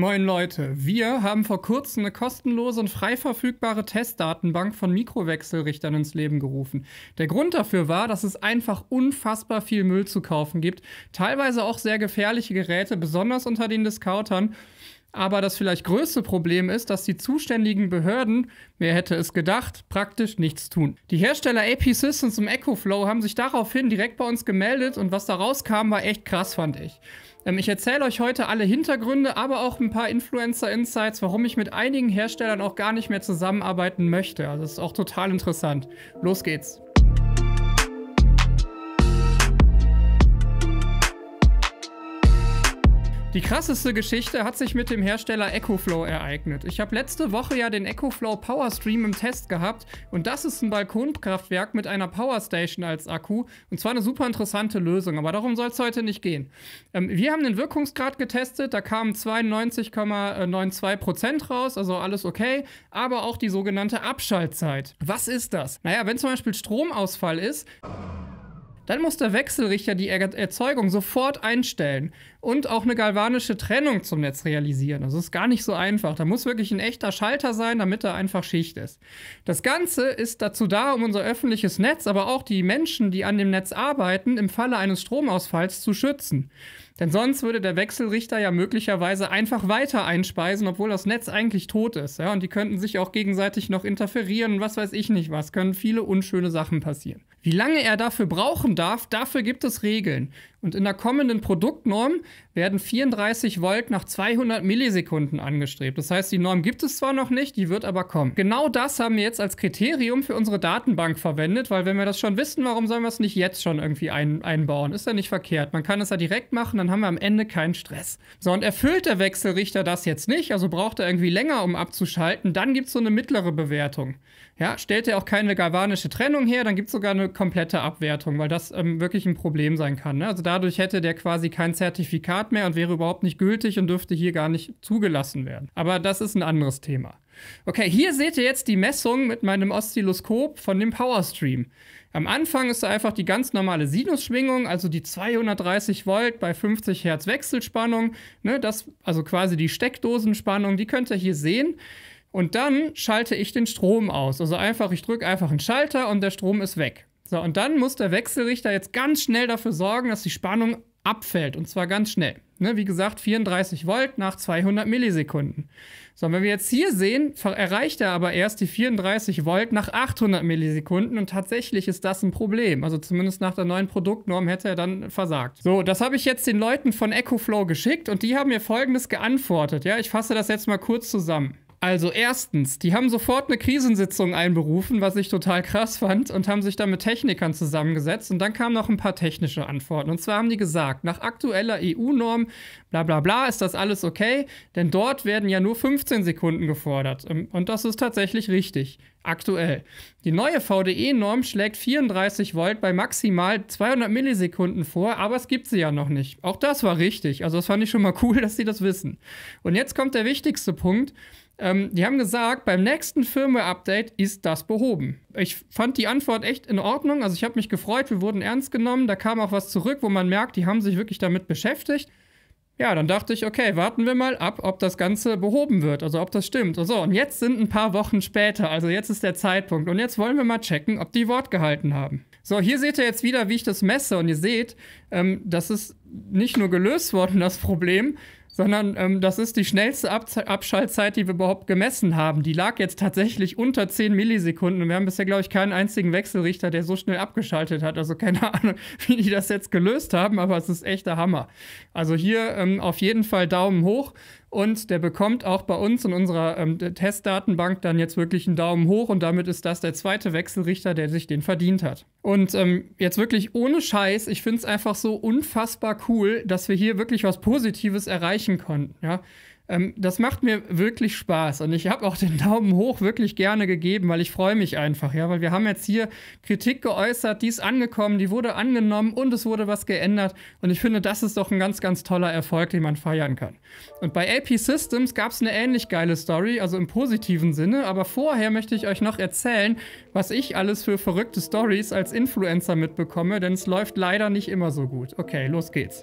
Moin Leute, wir haben vor kurzem eine kostenlose und frei verfügbare Testdatenbank von Mikrowechselrichtern ins Leben gerufen. Der Grund dafür war, dass es einfach unfassbar viel Müll zu kaufen gibt, teilweise auch sehr gefährliche Geräte, besonders unter den Discountern. Aber das vielleicht größte Problem ist, dass die zuständigen Behörden, wer hätte es gedacht, praktisch nichts tun. Die Hersteller AP Systems und EcoFlow haben sich daraufhin direkt bei uns gemeldet und was da rauskam, war echt krass, fand ich. Ähm, ich erzähle euch heute alle Hintergründe, aber auch ein paar Influencer-Insights, warum ich mit einigen Herstellern auch gar nicht mehr zusammenarbeiten möchte. Also das ist auch total interessant. Los geht's. Die krasseste Geschichte hat sich mit dem Hersteller EcoFlow ereignet. Ich habe letzte Woche ja den EcoFlow Powerstream im Test gehabt und das ist ein Balkonkraftwerk mit einer Powerstation als Akku und zwar eine super interessante Lösung, aber darum soll es heute nicht gehen. Ähm, wir haben den Wirkungsgrad getestet, da kamen 92,92% raus, also alles okay, aber auch die sogenannte Abschaltzeit. Was ist das? Naja, wenn zum Beispiel Stromausfall ist dann muss der Wechselrichter die Erzeugung sofort einstellen und auch eine galvanische Trennung zum Netz realisieren. Also ist gar nicht so einfach. Da muss wirklich ein echter Schalter sein, damit da einfach Schicht ist. Das Ganze ist dazu da, um unser öffentliches Netz, aber auch die Menschen, die an dem Netz arbeiten, im Falle eines Stromausfalls zu schützen. Denn sonst würde der Wechselrichter ja möglicherweise einfach weiter einspeisen, obwohl das Netz eigentlich tot ist. Ja, und die könnten sich auch gegenseitig noch interferieren und was weiß ich nicht was. Können viele unschöne Sachen passieren. Wie lange er dafür brauchen darf, dafür gibt es Regeln. Und in der kommenden Produktnorm werden 34 Volt nach 200 Millisekunden angestrebt. Das heißt, die Norm gibt es zwar noch nicht, die wird aber kommen. Genau das haben wir jetzt als Kriterium für unsere Datenbank verwendet, weil wenn wir das schon wissen, warum sollen wir es nicht jetzt schon irgendwie ein einbauen? Ist ja nicht verkehrt. Man kann es ja direkt machen, dann haben wir am Ende keinen Stress. So, und erfüllt der Wechselrichter das jetzt nicht, also braucht er irgendwie länger, um abzuschalten, dann gibt es so eine mittlere Bewertung. Ja, stellt er auch keine galvanische Trennung her, dann gibt es sogar eine komplette Abwertung, weil das ähm, wirklich ein Problem sein kann. Ne? Also da dadurch hätte der quasi kein Zertifikat mehr und wäre überhaupt nicht gültig und dürfte hier gar nicht zugelassen werden. Aber das ist ein anderes Thema. Okay, hier seht ihr jetzt die Messung mit meinem Oszilloskop von dem Powerstream. Am Anfang ist da einfach die ganz normale Sinusschwingung, also die 230 Volt bei 50 Hertz Wechselspannung, ne, das, also quasi die Steckdosenspannung, die könnt ihr hier sehen. Und dann schalte ich den Strom aus. Also einfach, ich drücke einfach einen Schalter und der Strom ist weg. So, und dann muss der Wechselrichter jetzt ganz schnell dafür sorgen, dass die Spannung abfällt. Und zwar ganz schnell. Ne, wie gesagt, 34 Volt nach 200 Millisekunden. So, und wenn wir jetzt hier sehen, erreicht er aber erst die 34 Volt nach 800 Millisekunden. Und tatsächlich ist das ein Problem. Also zumindest nach der neuen Produktnorm hätte er dann versagt. So, das habe ich jetzt den Leuten von EcoFlow geschickt und die haben mir folgendes geantwortet. Ja, ich fasse das jetzt mal kurz zusammen. Also erstens, die haben sofort eine Krisensitzung einberufen, was ich total krass fand, und haben sich dann mit Technikern zusammengesetzt. Und dann kamen noch ein paar technische Antworten. Und zwar haben die gesagt, nach aktueller EU-Norm, bla bla bla, ist das alles okay, denn dort werden ja nur 15 Sekunden gefordert. Ähm, und das ist tatsächlich richtig, aktuell. Die neue VDE-Norm schlägt 34 Volt bei maximal 200 Millisekunden vor, aber es gibt sie ja noch nicht. Auch das war richtig. Also das fand ich schon mal cool, dass sie das wissen. Und jetzt kommt der wichtigste Punkt. Ähm, die haben gesagt, beim nächsten Firmware-Update ist das behoben. Ich fand die Antwort echt in Ordnung. Also ich habe mich gefreut, wir wurden ernst genommen. Da kam auch was zurück, wo man merkt, die haben sich wirklich damit beschäftigt. Ja, dann dachte ich, okay, warten wir mal ab, ob das Ganze behoben wird, also ob das stimmt. Und so, und jetzt sind ein paar Wochen später, also jetzt ist der Zeitpunkt. Und jetzt wollen wir mal checken, ob die Wort gehalten haben. So, hier seht ihr jetzt wieder, wie ich das messe. Und ihr seht, ähm, das ist nicht nur gelöst worden, das Problem, sondern ähm, das ist die schnellste Ab Abschaltzeit, die wir überhaupt gemessen haben. Die lag jetzt tatsächlich unter 10 Millisekunden und wir haben bisher, glaube ich, keinen einzigen Wechselrichter, der so schnell abgeschaltet hat. Also keine Ahnung, wie die das jetzt gelöst haben, aber es ist echter Hammer. Also hier ähm, auf jeden Fall Daumen hoch und der bekommt auch bei uns in unserer ähm, Testdatenbank dann jetzt wirklich einen Daumen hoch und damit ist das der zweite Wechselrichter, der sich den verdient hat. Und ähm, jetzt wirklich ohne Scheiß, ich finde es einfach so unfassbar cool, dass wir hier wirklich was Positives erreichen konnten. Ja? Ähm, das macht mir wirklich Spaß und ich habe auch den Daumen hoch wirklich gerne gegeben, weil ich freue mich einfach, ja, weil wir haben jetzt hier Kritik geäußert, die ist angekommen, die wurde angenommen und es wurde was geändert und ich finde, das ist doch ein ganz, ganz toller Erfolg, den man feiern kann. Und bei AP Systems gab es eine ähnlich geile Story, also im positiven Sinne, aber vorher möchte ich euch noch erzählen, was ich alles für verrückte Stories als Influencer mitbekomme, denn es läuft leider nicht immer so gut. Okay, los geht's.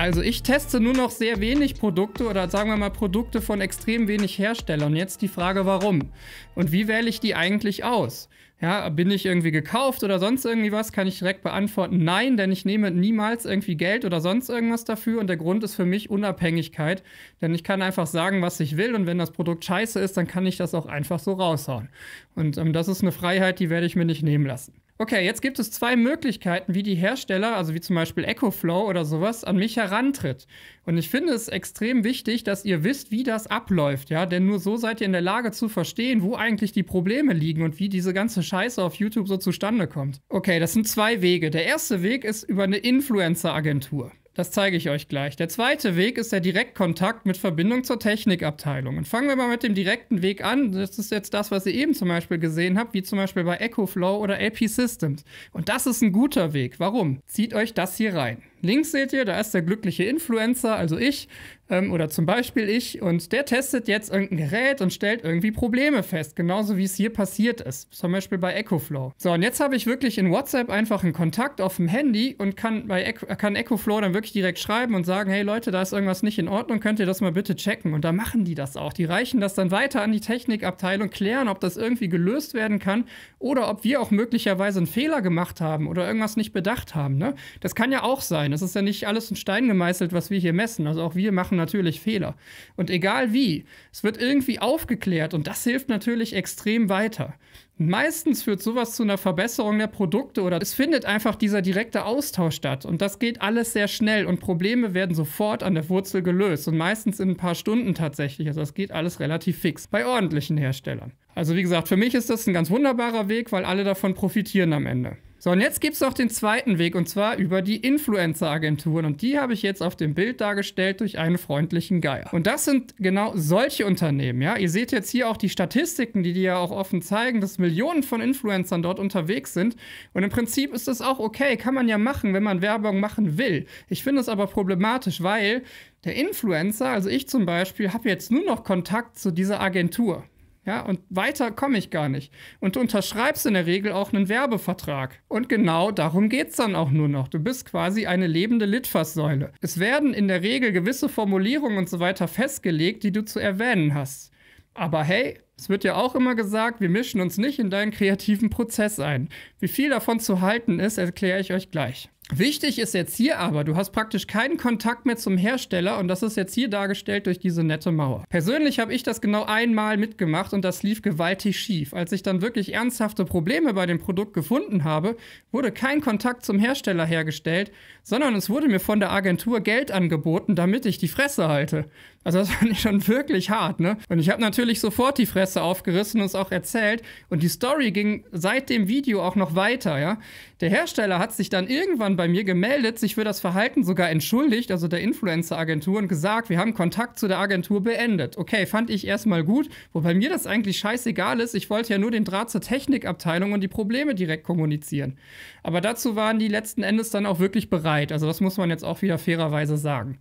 Also ich teste nur noch sehr wenig Produkte oder sagen wir mal Produkte von extrem wenig Herstellern. Jetzt die Frage, warum? Und wie wähle ich die eigentlich aus? Ja, bin ich irgendwie gekauft oder sonst irgendwie was? Kann ich direkt beantworten, nein, denn ich nehme niemals irgendwie Geld oder sonst irgendwas dafür und der Grund ist für mich Unabhängigkeit, denn ich kann einfach sagen, was ich will und wenn das Produkt scheiße ist, dann kann ich das auch einfach so raushauen. Und ähm, das ist eine Freiheit, die werde ich mir nicht nehmen lassen. Okay, jetzt gibt es zwei Möglichkeiten, wie die Hersteller, also wie zum Beispiel EcoFlow oder sowas, an mich herantritt. Und ich finde es extrem wichtig, dass ihr wisst, wie das abläuft, ja, denn nur so seid ihr in der Lage zu verstehen, wo eigentlich die Probleme liegen und wie diese ganze Scheiße auf YouTube so zustande kommt. Okay, das sind zwei Wege. Der erste Weg ist über eine Influencer-Agentur. Das zeige ich euch gleich. Der zweite Weg ist der Direktkontakt mit Verbindung zur Technikabteilung. Und fangen wir mal mit dem direkten Weg an. Das ist jetzt das, was ihr eben zum Beispiel gesehen habt, wie zum Beispiel bei EchoFlow oder LP Systems. Und das ist ein guter Weg. Warum? Zieht euch das hier rein. Links seht ihr, da ist der glückliche Influencer, also ich, ähm, oder zum Beispiel ich, und der testet jetzt irgendein Gerät und stellt irgendwie Probleme fest, genauso wie es hier passiert ist, zum Beispiel bei EchoFlow. So, und jetzt habe ich wirklich in WhatsApp einfach einen Kontakt auf dem Handy und kann bei Echo, kann EchoFlow dann wirklich direkt schreiben und sagen, hey Leute, da ist irgendwas nicht in Ordnung, könnt ihr das mal bitte checken? Und da machen die das auch. Die reichen das dann weiter an die Technikabteilung, klären, ob das irgendwie gelöst werden kann oder ob wir auch möglicherweise einen Fehler gemacht haben oder irgendwas nicht bedacht haben. Ne? Das kann ja auch sein sein. Es ist ja nicht alles in Stein gemeißelt, was wir hier messen. Also auch wir machen natürlich Fehler. Und egal wie, es wird irgendwie aufgeklärt und das hilft natürlich extrem weiter. Meistens führt sowas zu einer Verbesserung der Produkte oder es findet einfach dieser direkte Austausch statt. Und das geht alles sehr schnell und Probleme werden sofort an der Wurzel gelöst und meistens in ein paar Stunden tatsächlich. Also das geht alles relativ fix bei ordentlichen Herstellern. Also wie gesagt, für mich ist das ein ganz wunderbarer Weg, weil alle davon profitieren am Ende. So, und jetzt gibt es noch den zweiten Weg und zwar über die Influencer-Agenturen. Und die habe ich jetzt auf dem Bild dargestellt durch einen freundlichen Geier. Und das sind genau solche Unternehmen, ja. Ihr seht jetzt hier auch die Statistiken, die die ja auch offen zeigen, dass Millionen von Influencern dort unterwegs sind. Und im Prinzip ist das auch okay, kann man ja machen, wenn man Werbung machen will. Ich finde es aber problematisch, weil der Influencer, also ich zum Beispiel, habe jetzt nur noch Kontakt zu dieser Agentur. Ja, und weiter komme ich gar nicht. Und du unterschreibst in der Regel auch einen Werbevertrag. Und genau darum geht es dann auch nur noch. Du bist quasi eine lebende Litfaßsäule. Es werden in der Regel gewisse Formulierungen und so weiter festgelegt, die du zu erwähnen hast. Aber hey, es wird ja auch immer gesagt, wir mischen uns nicht in deinen kreativen Prozess ein. Wie viel davon zu halten ist, erkläre ich euch gleich. Wichtig ist jetzt hier aber, du hast praktisch keinen Kontakt mehr zum Hersteller und das ist jetzt hier dargestellt durch diese nette Mauer. Persönlich habe ich das genau einmal mitgemacht und das lief gewaltig schief. Als ich dann wirklich ernsthafte Probleme bei dem Produkt gefunden habe, wurde kein Kontakt zum Hersteller hergestellt, sondern es wurde mir von der Agentur Geld angeboten, damit ich die Fresse halte. Also das fand ich schon wirklich hart, ne? Und ich habe natürlich sofort die Fresse aufgerissen und es auch erzählt. Und die Story ging seit dem Video auch noch weiter, ja? Der Hersteller hat sich dann irgendwann bei mir gemeldet, sich für das Verhalten sogar entschuldigt, also der Influencer-Agentur, und gesagt, wir haben Kontakt zu der Agentur beendet. Okay, fand ich erstmal gut, wobei mir das eigentlich scheißegal ist. Ich wollte ja nur den Draht zur Technikabteilung und die Probleme direkt kommunizieren. Aber dazu waren die letzten Endes dann auch wirklich bereit. Also das muss man jetzt auch wieder fairerweise sagen.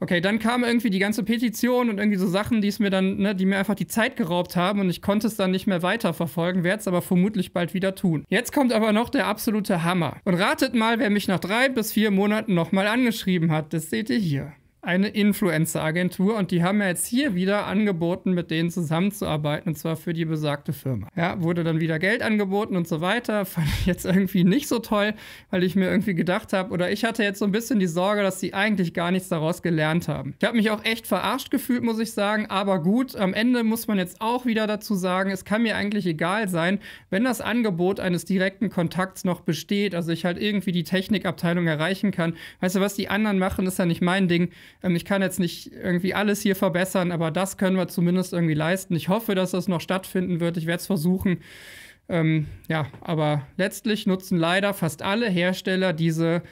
Okay, dann kam irgendwie die ganze Petition und irgendwie so Sachen, die es mir dann, ne, die mir einfach die Zeit geraubt haben und ich konnte es dann nicht mehr weiterverfolgen, werde es aber vermutlich bald wieder tun. Jetzt kommt aber noch der absolute Hammer. Und ratet mal, wer mich nach drei bis vier Monaten nochmal angeschrieben hat. Das seht ihr hier eine Influencer-Agentur und die haben ja jetzt hier wieder angeboten, mit denen zusammenzuarbeiten und zwar für die besagte Firma. Ja, wurde dann wieder Geld angeboten und so weiter. Fand ich jetzt irgendwie nicht so toll, weil ich mir irgendwie gedacht habe oder ich hatte jetzt so ein bisschen die Sorge, dass sie eigentlich gar nichts daraus gelernt haben. Ich habe mich auch echt verarscht gefühlt, muss ich sagen, aber gut, am Ende muss man jetzt auch wieder dazu sagen, es kann mir eigentlich egal sein, wenn das Angebot eines direkten Kontakts noch besteht, also ich halt irgendwie die Technikabteilung erreichen kann. Weißt du, was die anderen machen, ist ja nicht mein Ding. Ähm, ich kann jetzt nicht irgendwie alles hier verbessern, aber das können wir zumindest irgendwie leisten. Ich hoffe, dass das noch stattfinden wird. Ich werde es versuchen. Ähm, ja, aber letztlich nutzen leider fast alle Hersteller diese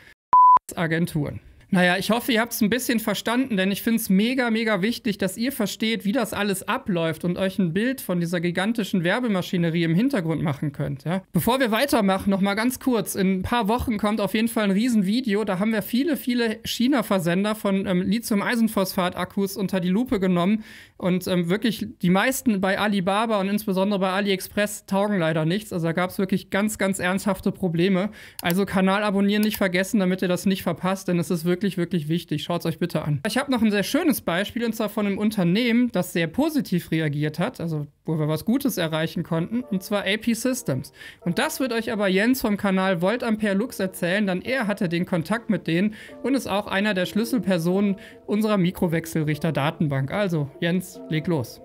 Agenturen. Naja, ich hoffe, ihr habt es ein bisschen verstanden, denn ich finde es mega, mega wichtig, dass ihr versteht, wie das alles abläuft und euch ein Bild von dieser gigantischen Werbemaschinerie im Hintergrund machen könnt. Ja? Bevor wir weitermachen, nochmal ganz kurz. In ein paar Wochen kommt auf jeden Fall ein Riesenvideo. Da haben wir viele, viele China-Versender von ähm, Lithium-Eisenphosphat-Akkus unter die Lupe genommen. Und ähm, wirklich die meisten bei Alibaba und insbesondere bei AliExpress taugen leider nichts. Also da gab es wirklich ganz, ganz ernsthafte Probleme. Also Kanal abonnieren nicht vergessen, damit ihr das nicht verpasst, denn es ist wirklich wirklich, wirklich wichtig. Schaut es euch bitte an. Ich habe noch ein sehr schönes Beispiel und zwar von einem Unternehmen, das sehr positiv reagiert hat, also wo wir was Gutes erreichen konnten, und zwar AP Systems. Und das wird euch aber Jens vom Kanal Volt Ampere Lux erzählen, denn er hatte den Kontakt mit denen und ist auch einer der Schlüsselpersonen unserer Mikrowechselrichter-Datenbank. Also, Jens, leg los.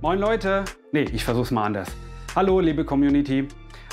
Moin Leute! Nee, ich versuch's mal anders. Hallo, liebe Community.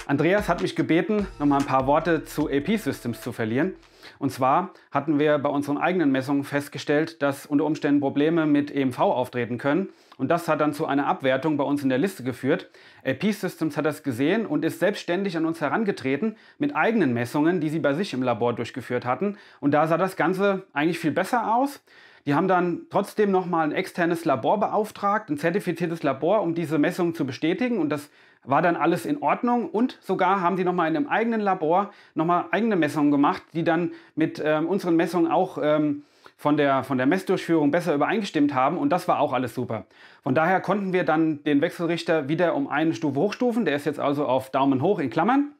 Andreas hat mich gebeten, nochmal ein paar Worte zu AP-Systems zu verlieren. Und zwar hatten wir bei unseren eigenen Messungen festgestellt, dass unter Umständen Probleme mit EMV auftreten können. Und das hat dann zu einer Abwertung bei uns in der Liste geführt. AP Systems hat das gesehen und ist selbstständig an uns herangetreten mit eigenen Messungen, die sie bei sich im Labor durchgeführt hatten. Und da sah das Ganze eigentlich viel besser aus. Die haben dann trotzdem nochmal ein externes Labor beauftragt, ein zertifiziertes Labor, um diese Messungen zu bestätigen. Und das war dann alles in Ordnung und sogar haben sie nochmal in einem eigenen Labor nochmal eigene Messungen gemacht, die dann mit ähm, unseren Messungen auch ähm, von, der, von der Messdurchführung besser übereingestimmt haben und das war auch alles super. Von daher konnten wir dann den Wechselrichter wieder um eine Stufe hochstufen, der ist jetzt also auf Daumen hoch in Klammern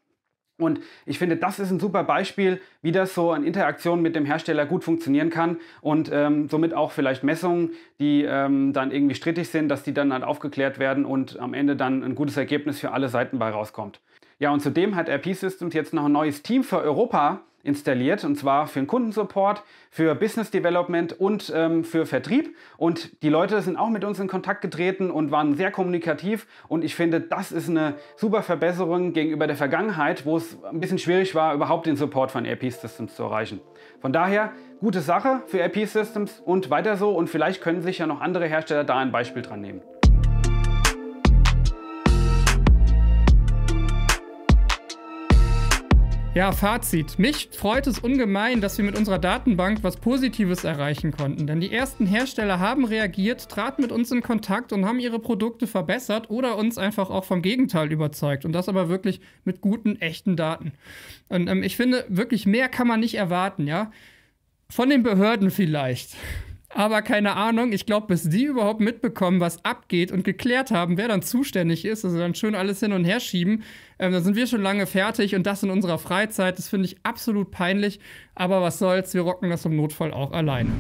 und ich finde, das ist ein super Beispiel, wie das so in Interaktion mit dem Hersteller gut funktionieren kann und ähm, somit auch vielleicht Messungen, die ähm, dann irgendwie strittig sind, dass die dann halt aufgeklärt werden und am Ende dann ein gutes Ergebnis für alle Seiten bei rauskommt. Ja, und zudem hat RP Systems jetzt noch ein neues Team für Europa installiert und zwar für den Kundensupport, für Business Development und ähm, für Vertrieb. Und die Leute sind auch mit uns in Kontakt getreten und waren sehr kommunikativ. Und ich finde, das ist eine super Verbesserung gegenüber der Vergangenheit, wo es ein bisschen schwierig war, überhaupt den Support von ERP-Systems zu erreichen. Von daher, gute Sache für ERP-Systems und weiter so. Und vielleicht können sich ja noch andere Hersteller da ein Beispiel dran nehmen. Ja, Fazit. Mich freut es ungemein, dass wir mit unserer Datenbank was Positives erreichen konnten, denn die ersten Hersteller haben reagiert, traten mit uns in Kontakt und haben ihre Produkte verbessert oder uns einfach auch vom Gegenteil überzeugt. Und das aber wirklich mit guten, echten Daten. Und ähm, ich finde, wirklich mehr kann man nicht erwarten, ja. Von den Behörden vielleicht. Aber keine Ahnung, ich glaube, bis die überhaupt mitbekommen, was abgeht und geklärt haben, wer dann zuständig ist, also dann schön alles hin und her schieben, ähm, dann sind wir schon lange fertig und das in unserer Freizeit, das finde ich absolut peinlich. Aber was soll's, wir rocken das im Notfall auch alleine.